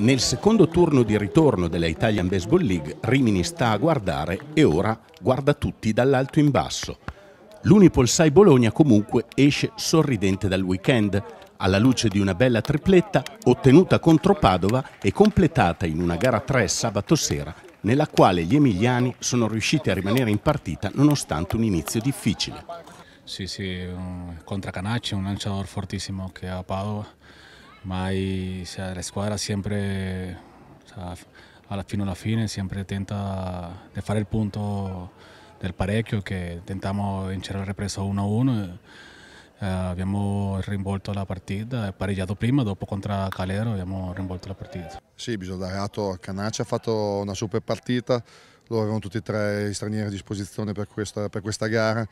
Nel secondo turno di ritorno della Italian Baseball League, Rimini sta a guardare e ora guarda tutti dall'alto in basso. L'Unipolsai Bologna comunque esce sorridente dal weekend, alla luce di una bella tripletta ottenuta contro Padova e completata in una gara 3 sabato sera, nella quale gli emiliani sono riusciti a rimanere in partita nonostante un inizio difficile. Sì, sì, contro Canacci, un lanciatore fortissimo che ha Padova ma o cioè, sea, la squadra sempre o cioè, sea, alla fine alla fine, sempre tenta di fare il punto del parecchio, che tentiamo di vincere la ripresa 1-1. Eh, abbiamo rinvolto la partita, pareggiato prima, dopo contro Calero abbiamo rinvolto la partita. Sì, bisogna dare atto a Canaccia, ha fatto una super partita, loro avevano tutti e tre gli stranieri a disposizione per questa, per questa gara.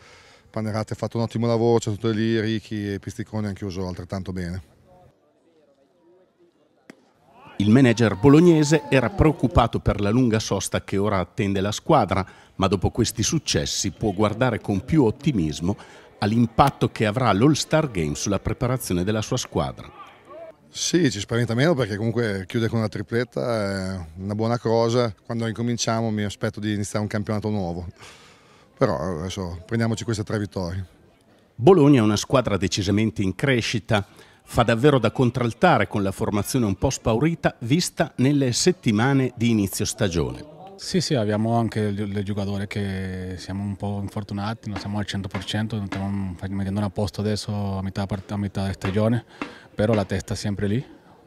Panerati ha fatto un ottimo lavoro, c'è tutto lì, Ricchi e Pisticone hanno chiuso altrettanto bene. Il manager bolognese era preoccupato per la lunga sosta che ora attende la squadra, ma dopo questi successi può guardare con più ottimismo all'impatto che avrà l'All-Star Game sulla preparazione della sua squadra. Sì, ci spaventa meno perché comunque chiude con una tripletta è una buona cosa. Quando incominciamo mi aspetto di iniziare un campionato nuovo. Però adesso prendiamoci queste tre vittorie. Bologna è una squadra decisamente in crescita fa davvero da contraltare con la formazione un po' spaurita vista nelle settimane di inizio stagione. Sì, sì, abbiamo anche il giocatore che siamo un po' infortunati, non siamo al 100%, non stiamo mettendo a posto adesso a metà, a metà stagione, però la testa è sempre lì.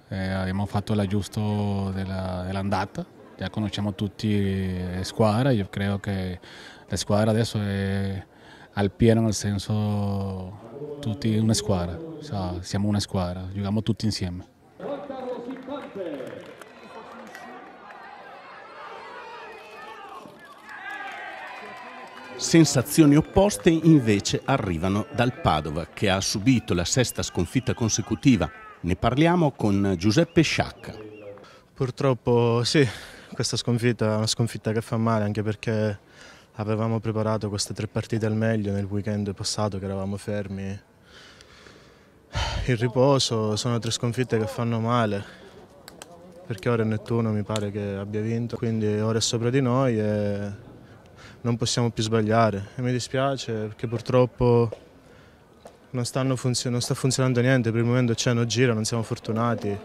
Eh, abbiamo fatto l'aggiusto dell'andata, già conosciamo tutti la squadra, io credo che la squadra adesso è al pieno nel senso tutti una squadra, sa, siamo una squadra, giochiamo tutti insieme. Sensazioni opposte invece arrivano dal Padova che ha subito la sesta sconfitta consecutiva. Ne parliamo con Giuseppe Sciacca. Purtroppo sì, questa sconfitta è una sconfitta che fa male anche perché avevamo preparato queste tre partite al meglio nel weekend passato che eravamo fermi il riposo, sono tre sconfitte che fanno male perché ora Nettuno mi pare che abbia vinto, quindi ora è sopra di noi e non possiamo più sbagliare e mi dispiace perché purtroppo non, non, sta funzionando niente, per il momento c'è non gira, non siamo fortunati.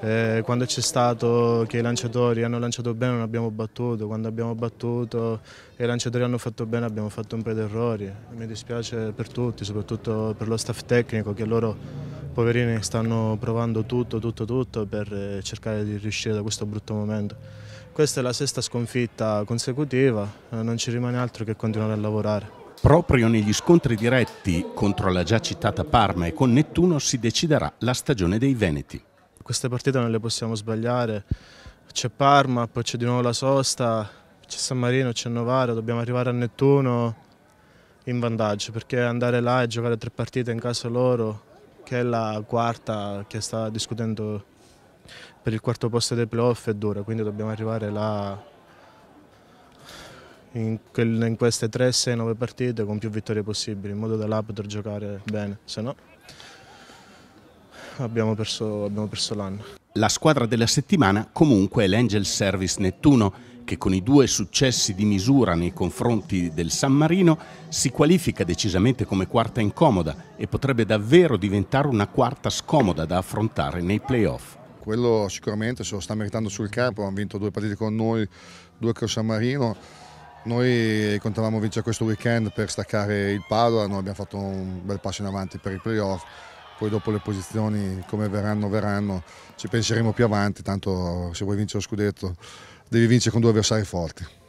Eh, quando c'è stato che i lanciatori hanno lanciato bene non abbiamo battuto, quando abbiamo battuto e i lanciatori hanno fatto bene abbiamo fatto un po' di errori. Mi dispiace per tutti, soprattutto per lo staff tecnico che loro poverini stanno provando tutto, tutto, tutto per eh, cercare di riuscire da questo brutto momento. Questa è la sesta sconfitta consecutiva, eh, non ci rimane altro che continuare a lavorare. Proprio negli scontri diretti contro la già citata Parma e con Nettuno si deciderà la stagione dei Veneti. Queste partite non le possiamo sbagliare, c'è Parma, poi c'è di nuovo la sosta, c'è San Marino, c'è Novara, dobbiamo arrivare a Nettuno in vantaggio perché andare là e giocare tre partite in casa loro che è la quarta che sta discutendo per il quarto posto dei playoff è dura, quindi dobbiamo arrivare là in, in queste 3-6-9 partite con più vittorie possibili, in modo da là poter giocare bene, se no abbiamo perso, perso l'anno. La squadra della settimana comunque è l'Angel Service Nettuno che con i due successi di misura nei confronti del San Marino si qualifica decisamente come quarta incomoda e potrebbe davvero diventare una quarta scomoda da affrontare nei playoff. Quello sicuramente se lo sta meritando sul campo, hanno vinto due partite con noi, due con San Marino. Noi contavamo vincere questo weekend per staccare il Padova, noi abbiamo fatto un bel passo in avanti per i playoff poi dopo le posizioni come verranno verranno, ci penseremo più avanti, tanto se vuoi vincere lo scudetto devi vincere con due avversari forti.